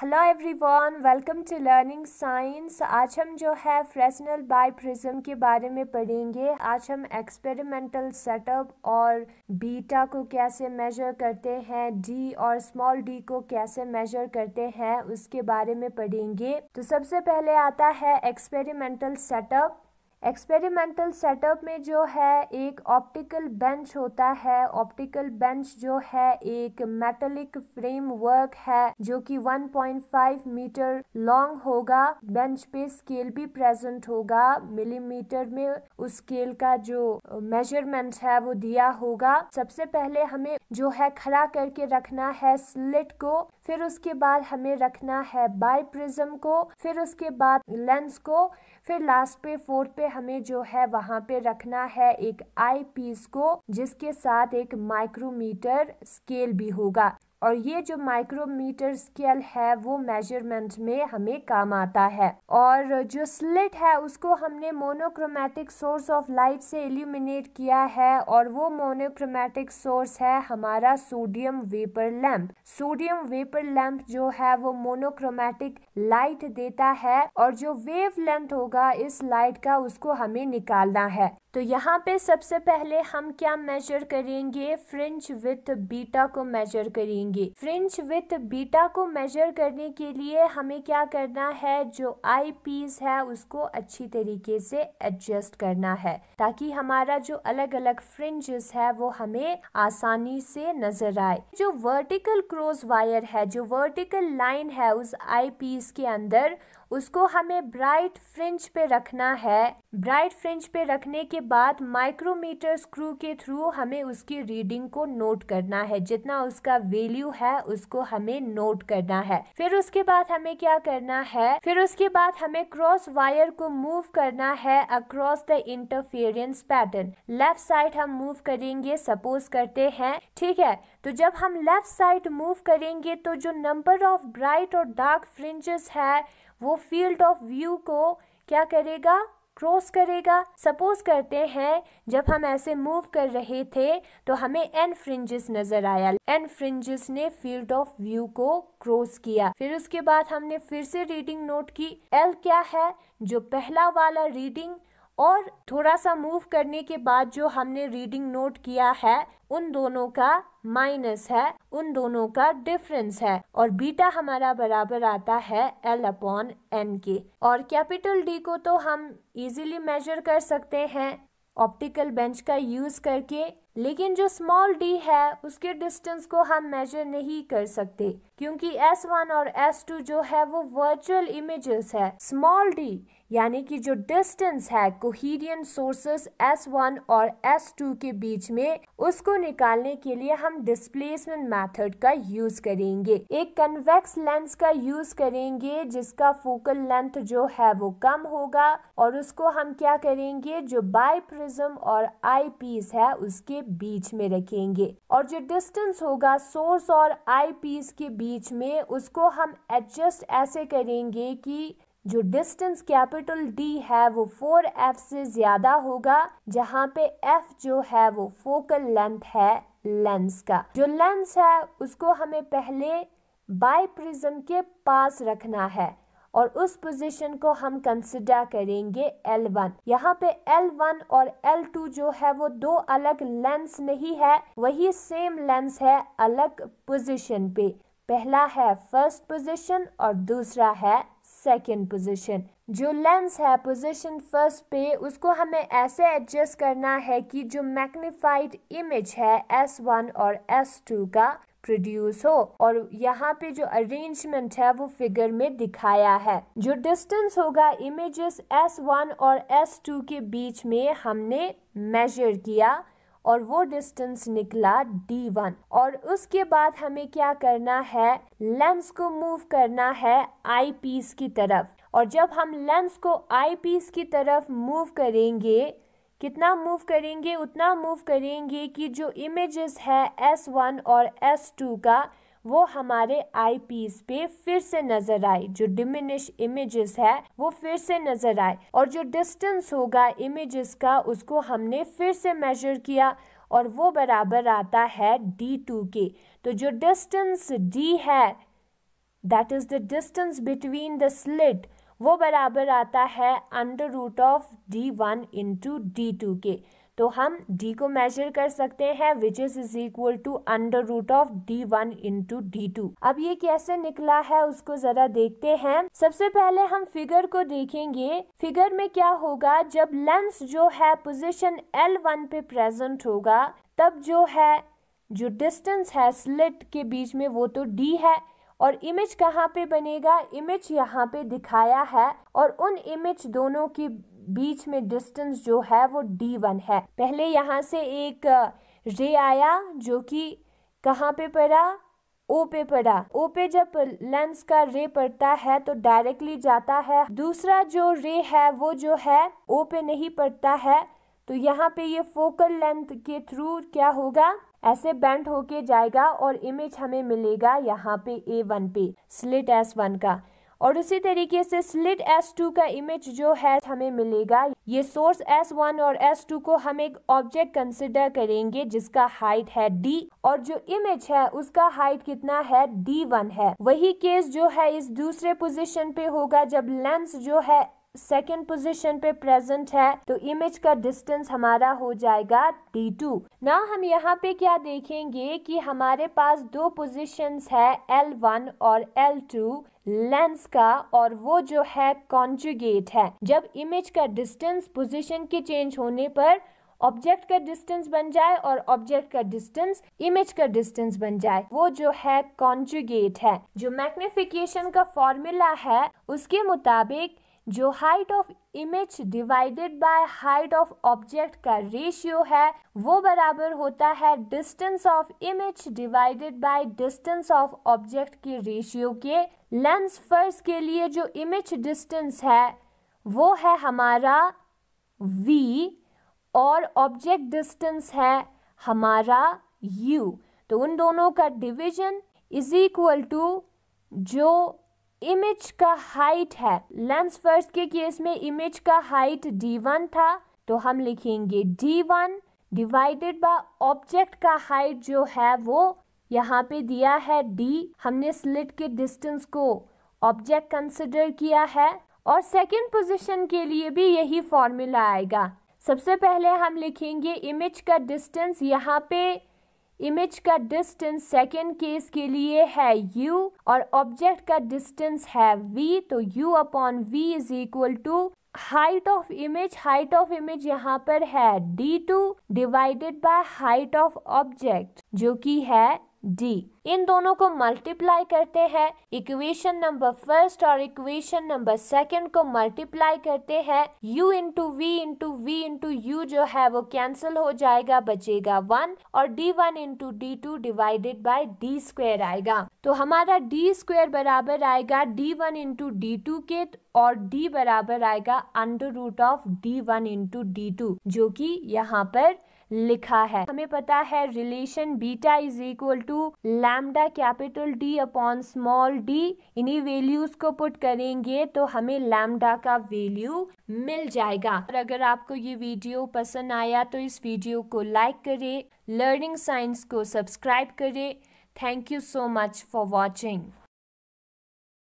hello everyone welcome to learning science आज हम जो है फ्रेशनल बाय प्रिज्म के बारे में पढ़ेंगे आज हम एक्सपेरिमेंटल सेटअप और बीटा को कैसे मेजर करते हैं डी और स्मॉल डी को कैसे मेजर करते हैं उसके बारे में पढ़ेंगे तो सबसे पहले आता है एक्सपेरिमेंटल सेटअप एक्सपेरिमेंटल सेटअप में जो है एक ऑप्टिकल बेंच होता है ऑप्टिकल बेंच जो है एक मेटलिक फ्रेमवर्क है जो कि 1.5 मीटर लॉन्ग होगा बेंच पे स्केल भी प्रेजेंट होगा मिलीमीटर में उस स्केल का जो मेजरमेंट है वो दिया होगा सबसे पहले हमें जो है खड़ा करके रखना है स्लिट को फिर उसके बाद हमें रखना है बाई प्रिज्म को फिर उसके बाद लेंस को फिर लास्ट पे फोर्थ पे हमें जो है वहाँ पे रखना है एक आई पीस को जिसके साथ एक माइक्रोमीटर स्केल भी होगा और ये जो माइक्रोमीटर स्केल है वो मेजरमेंट में हमें काम आता है और जो स्लिट है उसको हमने मोनोक्रोमेटिक सोर्स ऑफ लाइट से एल्यूमिनेट किया है और वो मोनोक्रोमेटिक सोर्स है हमारा sodium vapour lamp sodium vapour lamp जो है वो मोनोक्रोमेटिक लाइट देता है और जो वेव लेंथ होगा इस लाइट का उसको हमें निकालना है तो यहाँ पे सबसे पहले हम क्या मेजर करेंगे फ्रिंज विथ बीटा को मेजर करेंगे फ्रिंज विथ बीटा को मेजर करने के लिए हमें क्या करना है जो आई पीस है उसको अच्छी तरीके से एडजस्ट करना है ताकि हमारा जो अलग अलग फ्रिंजेस है वो हमें आसानी से नजर आए जो वर्टिकल क्रोज वायर है जो वर्टिकल लाइन है उस आई पीस के अंदर उसको हमें ब्राइट फ्रिंज पे रखना है ब्राइट फ्रिंज पे रखने के बाद माइक्रोमीटर स्क्रू के थ्रू हमें उसकी रीडिंग को नोट करना है जितना उसका वैल्यू है उसको हमें नोट करना है फिर उसके बाद हमें क्या करना है फिर उसके बाद हमें क्रॉस वायर को मूव करना है across the interference pattern left side हम मूव करेंगे सपोज करते हैं ठीक है तो जब हम लेफ्ट साइड मूव करेंगे तो जो नंबर ऑफ ब्राइट और डार्क फ्रिंजेस है वो फील्ड ऑफ व्यू को क्या करेगा क्रॉस करेगा सपोज करते हैं जब हम ऐसे मूव कर रहे थे तो हमें एन फ्रिंजेस नजर आया एन फ्रिंजेस ने फील्ड ऑफ व्यू को क्रॉस किया फिर उसके बाद हमने फिर से रीडिंग नोट की एल क्या है जो पहला वाला रीडिंग और थोड़ा सा मूव करने के बाद जो हमने रीडिंग नोट किया है उन दोनों का माइनस है उन दोनों का डिफरेंस है और बीटा हमारा बराबर आता है एल अपॉन एन के और कैपिटल डी को तो हम इजीली मेजर कर सकते हैं ऑप्टिकल बेंच का यूज करके लेकिन जो स्मॉल डी है उसके डिस्टेंस को हम मेजर नहीं कर सकते क्योंकि S1 और S2 जो है वो वर्चुअल इमेजेस है स्मॉल d यानी कि जो डिस्टेंस है कोहीरियन सोर्सेस S1 और S2 के बीच में उसको निकालने के लिए हम डिस्प्लेसमेंट मेथड का यूज करेंगे एक कन्वेक्स लेंस का यूज करेंगे जिसका फोकल लेंथ जो है वो कम होगा और उसको हम क्या करेंगे जो बाई प्रिज्म और आई पीस है उसके बीच में रखेंगे और जो डिस्टेंस होगा सोर्स और आई पीस के बीच बीच में उसको हम एडजस्ट ऐसे करेंगे कि जो डिस्टेंस कैपिटल डी है वो फोर एफ से ज़्यादा होगा जहाँ पे एफ जो है वो फोकल लेंथ है लेंस का जो लेंस है उसको हमें पहले बाई प्रिज्म के पास रखना है और उस पोजीशन को हम कंसिडर करेंगे L1 यहाँ पे L1 और L2 जो है वो दो अलग लेंस नहीं है वही सेम लेंस है अलग पोजीशन पे पहला है फर्स्ट पोजीशन और दूसरा है सेकंड पोजीशन जो लेंस है पोजीशन फर्स्ट पे उसको हमें ऐसे एडजस्ट करना है कि जो मैग्नीफाइड इमेज है एस वन और एस टू का प्रोड्यूस हो और यहाँ पे जो अरेंजमेंट है वो फिगर में दिखाया है जो डिस्टेंस होगा इमेजेस एस वन और एस टू के बीच में हमने मेजर किया और वो डिस्टेंस निकला डी वन और उसके बाद हमें क्या करना है लेंस को मूव करना है आई पीस की तरफ और जब हम लेंस को आई पीस की तरफ मूव करेंगे कितना मूव करेंगे उतना मूव करेंगे कि जो इमेजेस है एस वन और एस टू का वो हमारे आई पीस पे फिर से नजर आई जो डिमिनिश इमेजेस है वो फिर से नजर आए और जो डिस्टेंस होगा इमेजेस का उसको हमने फिर से मेजर किया और वो बराबर आता है डी टू के तो जो डिस्टेंस डी है that is the distance between the slit वो बराबर आता है under root of D one into D two के तो हम d को मेजर कर सकते हैं which is is equal to under root of D one into D two अब ये कैसे निकला है उसको जरा देखते हैं सबसे पहले हम फिगर को देखेंगे फिगर में क्या होगा जब लेंस जो है पोजिशन एल वन पे प्रेजेंट होगा तब जो है जो डिस्टेंस है स्लिट के बीच में वो तो डी है और इमेज कहाँ पे बनेगा इमेज यहाँ पे दिखाया है और उन इमेज दोनों के बीच में डिस्टेंस जो है वो डी वन है पहले यहाँ से एक रे आया जो कि कहाँ पे पड़ा ओ पे पड़ा ओ पे जब लेंस का रे पड़ता है तो डायरेक्टली जाता है दूसरा जो रे है वो जो है ओ पे नहीं पड़ता है तो यहाँ पे ये फोकल लेंथ के थ्रू क्या होगा ऐसे बेंड होके जाएगा और इमेज हमें मिलेगा यहाँ पे ए वन पे स्लिट एस वन का और उसी तरीके से स्लिट S2 का इमेज जो है हमें मिलेगा ये सोर्स S1 और S2 को हम एक ऑब्जेक्ट कंसिडर करेंगे जिसका हाइट है d और जो इमेज है उसका हाइट कितना है d1 है वही केस जो है इस दूसरे पोजीशन पे होगा जब लेंस जो है सेकेंड पोजिशन पे प्रेजेंट है तो इमेज का डिस्टेंस हमारा हो जाएगा डी टू ना हम यहाँ पे क्या देखेंगे कि हमारे पास दो पोजिशंस है एल वन और एल टू लेंस का और वो जो है कॉन्जुगेट है जब इमेज का डिस्टेंस पोजिशन के चेंज होने पर ऑब्जेक्ट का डिस्टेंस बन जाए और ऑब्जेक्ट का डिस्टेंस इमेज का डिस्टेंस बन जाए वो जो है कॉन्जुगेट है जो मैग्निफिकेशन का फॉर्मूला है उसके मुताबिक जो height of image divided by height of object का रेशियो है वो बराबर होता है distance of image divided by distance of object के रेशियो के लेंस फर्स के लिए जो इमेज डिस्टेंस है वो है हमारा v और ऑब्जेक्ट डिस्टेंस है हमारा u तो उन दोनों का डिवीजन इज इक्वल टू जो इमेज का हाइट है लेंस फर्स्ट के केस में इमेज का हाइट डी वन था तो हम लिखेंगे d1 डिवाइडेड बाय ऑब्जेक्ट का हाइट जो है वो यहाँ पे दिया है डी हमने स्लिट के डिस्टेंस को ऑब्जेक्ट कंसिडर किया है और सेकंड पोजीशन के लिए भी यही फॉर्मूला आएगा सबसे पहले हम लिखेंगे इमेज का डिस्टेंस यहाँ पे इमेज का डिस्टेंस सेकेंड केस के लिए है u और ऑब्जेक्ट का डिस्टेंस है v तो u upon V is equal to height of image height of image यहाँ पर है d2 two divided by height of object जो कि है डी इन दोनों को मल्टीप्लाई करते हैं इक्वेशन नंबर फर्स्ट और इक्वेशन नंबर सेकंड को मल्टीप्लाई करते हैं u into V into V into U जो है वो कैंसिल हो जाएगा बचेगा वन और d1 one into D two divided by D square आएगा तो हमारा d स्क्वेयर बराबर आएगा d1 one into D two के और d बराबर आएगा under root of d1 one into D two जो की यहाँ पर लिखा है हमें पता है relation beta is equal to lambda capital D upon small D इन्हीं वैल्यूज को पुट करेंगे तो हमें लैमडा का वैल्यू मिल जाएगा और अगर आपको ये वीडियो पसंद आया तो इस वीडियो को लाइक करें लर्निंग साइंस को सब्सक्राइब करें thank you so much for watching